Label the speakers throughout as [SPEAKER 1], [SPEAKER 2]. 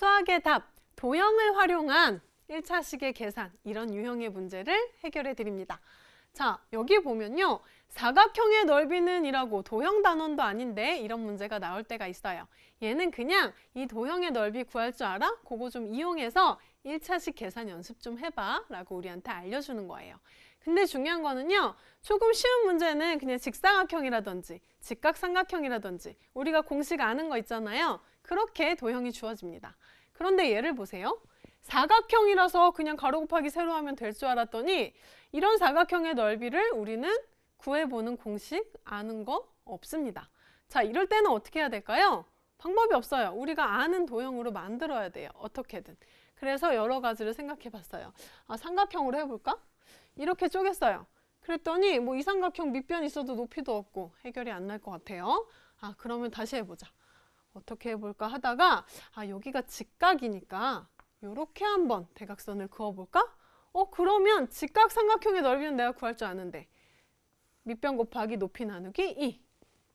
[SPEAKER 1] 수학의 답, 도형을 활용한 1차식의 계산, 이런 유형의 문제를 해결해 드립니다. 자, 여기 보면요. 사각형의 넓이는 이라고 도형 단원도 아닌데 이런 문제가 나올 때가 있어요. 얘는 그냥 이 도형의 넓이 구할 줄 알아? 그거 좀 이용해서 1차식 계산 연습 좀 해봐 라고 우리한테 알려주는 거예요. 근데 중요한 거는요. 조금 쉬운 문제는 그냥 직사각형이라든지 직각삼각형이라든지 우리가 공식 아는 거 있잖아요. 그렇게 도형이 주어집니다. 그런데 예를 보세요. 사각형이라서 그냥 가로 곱하기 세로 하면 될 줄 알았더니 이런 사각형의 넓이를 우리는 구해보는 공식 아는 거 없습니다. 자, 이럴 때는 어떻게 해야 될까요? 방법이 없어요. 우리가 아는 도형으로 만들어야 돼요. 어떻게든. 그래서 여러 가지를 생각해 봤어요. 아, 삼각형으로 해볼까? 이렇게 쪼갰어요. 그랬더니 뭐 이 삼각형 밑변 있어도 높이도 없고 해결이 안 날 것 같아요. 아 그러면 다시 해보자. 어떻게 해볼까 하다가 아 여기가 직각이니까 이렇게 한번 대각선을 그어볼까? 어 그러면 직각 삼각형의 넓이는 내가 구할 줄 아는데 밑변 곱하기 높이 나누기 2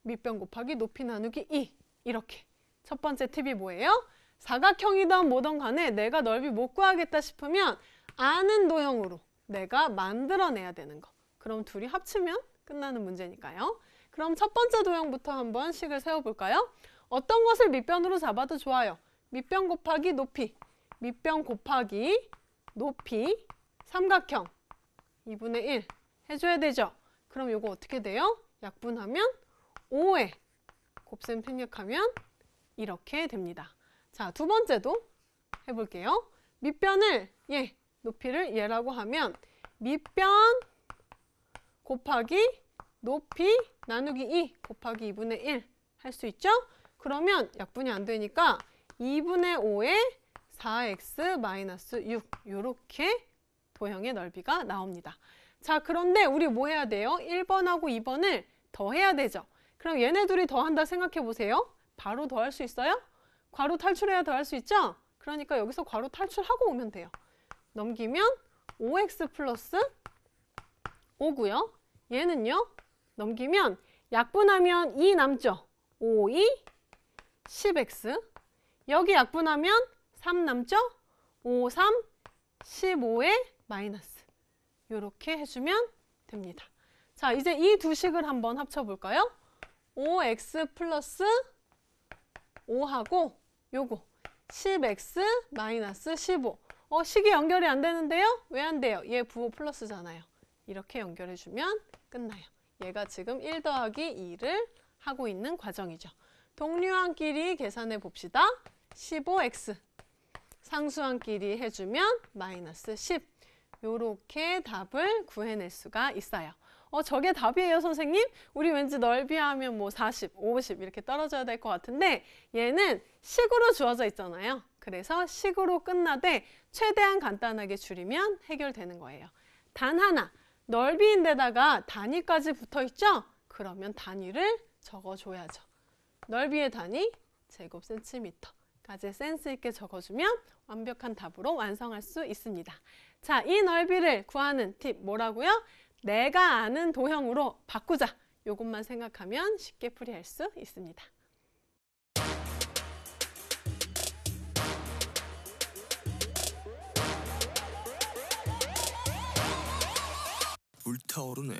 [SPEAKER 1] 밑변 곱하기 높이 나누기 2 이렇게 첫 번째 팁이 뭐예요? 사각형이든 뭐든 간에 내가 넓이 못 구하겠다 싶으면 아는 도형으로 내가 만들어내야 되는 거. 그럼 둘이 합치면 끝나는 문제니까요. 그럼 첫 번째 도형부터 한번 식을 세워볼까요? 어떤 것을 밑변으로 잡아도 좋아요. 밑변 곱하기 높이, 밑변 곱하기 높이, 삼각형 2분의 1 해줘야 되죠? 그럼 이거 어떻게 돼요? 약분하면 5에 곱셈 생략하면 이렇게 됩니다. 자, 두 번째도 해볼게요. 밑변을 예, 높이를 예라고 하면 밑변 곱하기 높이 나누기 2 곱하기 2분의 1 할 수 있죠? 그러면 약분이 안 되니까 2분의 5에 4x 마이너스 6 이렇게 도형의 넓이가 나옵니다. 자 그런데 우리 뭐 해야 돼요? 1번하고 2번을 더해야 되죠. 그럼 얘네 둘이 더한다 생각해 보세요. 바로 더할 수 있어요? 괄호 탈출해야 더 할 수 있죠? 그러니까 여기서 괄호 탈출하고 오면 돼요. 넘기면 5x 플러스 5고요. 얘는요. 넘기면 약분하면 2 남죠. 5, 2, 10x. 여기 약분하면 3 남죠. 5, 3, 15에 마이너스. 이렇게 해주면 됩니다. 자, 이제 이 두 식을 한번 합쳐볼까요? 5x 플러스 5하고 요거 10x 마이너스 15 어, 식이 연결이 안 되는데요? 왜 안 돼요? 얘 부호 플러스잖아요. 이렇게 연결해주면 끝나요. 얘가 지금 1 더하기 2를 하고 있는 과정이죠. 동류항끼리 계산해 봅시다. 15x 상수항끼리 해주면 마이너스 10 요렇게 답을 구해낼 수가 있어요. 어, 저게 답이에요, 선생님? 우리 왠지 넓이 하면 뭐 40, 50 이렇게 떨어져야 될 것 같은데 얘는 식으로 주어져 있잖아요. 그래서 식으로 끝나되 최대한 간단하게 줄이면 해결되는 거예요. 단 하나, 넓이인데다가 단위까지 붙어 있죠? 그러면 단위를 적어줘야죠. 넓이의 단위, 제곱 센티미터. 까지 센스 있게 적어주면 완벽한 답으로 완성할 수 있습니다. 자, 이 넓이를 구하는 팁 뭐라고요? 내가 아는 도형으로 바꾸자. 이것만 생각하면 쉽게 풀이할 수 있습니다. 불타오르네.